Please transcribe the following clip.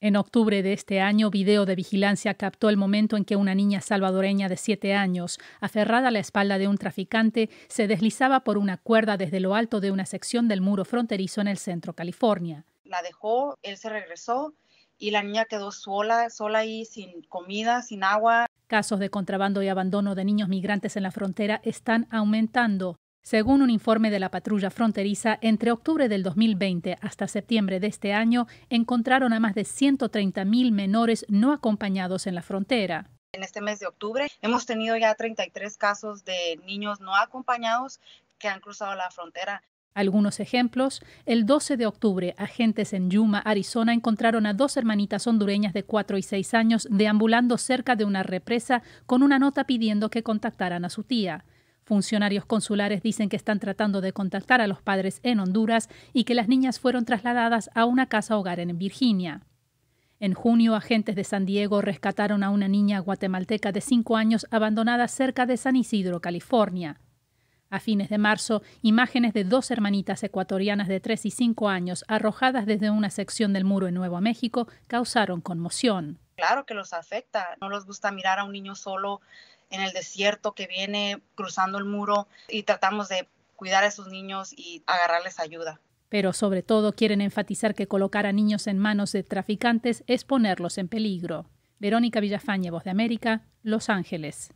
En octubre de este año, video de vigilancia captó el momento en que una niña salvadoreña de 7 años, aferrada a la espalda de un traficante, se deslizaba por una cuerda desde lo alto de una sección del muro fronterizo en el centro California. La dejó, él se regresó y la niña quedó sola, sola ahí, sin comida, sin agua. Casos de contrabando y abandono de niños migrantes en la frontera están aumentando. Según un informe de la patrulla fronteriza, entre octubre del 2020 hasta septiembre de este año encontraron a más de 130.000 menores no acompañados en la frontera. En este mes de octubre hemos tenido ya 33 casos de niños no acompañados que han cruzado la frontera. Algunos ejemplos. El 12 de octubre, agentes en Yuma, Arizona, encontraron a dos hermanitas hondureñas de 4 y 6 años deambulando cerca de una represa con una nota pidiendo que contactaran a su tía. Funcionarios consulares dicen que están tratando de contactar a los padres en Honduras y que las niñas fueron trasladadas a una casa hogar en Virginia. En junio, agentes de San Diego rescataron a una niña guatemalteca de cinco años abandonada cerca de San Isidro, California. A fines de marzo, imágenes de dos hermanitas ecuatorianas de 3 y 5 años arrojadas desde una sección del muro en Nuevo México causaron conmoción claro que los afecta. No les gusta mirar a un niño solo en el desierto que viene cruzando el muro y tratamos de cuidar a esos niños y agarrarles ayuda. Pero sobre todo quieren enfatizar que colocar a niños en manos de traficantes es ponerlos en peligro. Verónica Villafañe, Voz de América, Los Ángeles.